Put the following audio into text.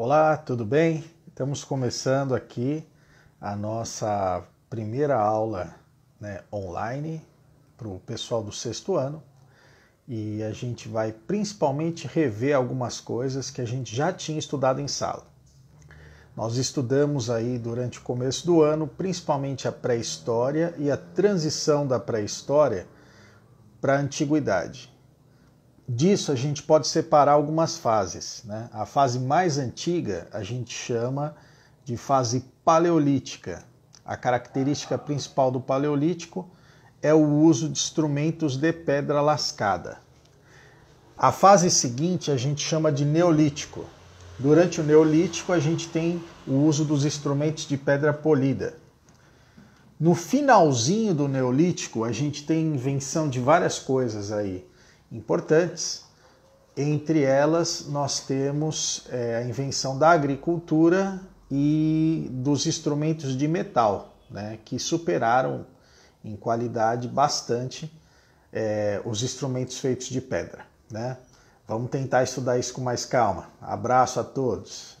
Olá, tudo bem? Estamos começando aqui a nossa primeira aula né, online para o pessoal do sexto ano e a gente vai principalmente rever algumas coisas que a gente já tinha estudado em sala. Nós estudamos aí durante o começo do ano principalmente a pré-história e a transição da pré-história para a antiguidade disso a gente pode separar algumas fases. Né? A fase mais antiga a gente chama de fase paleolítica. A característica principal do paleolítico é o uso de instrumentos de pedra lascada. A fase seguinte a gente chama de neolítico. Durante o neolítico a gente tem o uso dos instrumentos de pedra polida. No finalzinho do neolítico a gente tem invenção de várias coisas aí importantes. Entre elas, nós temos é, a invenção da agricultura e dos instrumentos de metal, né, que superaram em qualidade bastante é, os instrumentos feitos de pedra. Né? Vamos tentar estudar isso com mais calma. Abraço a todos!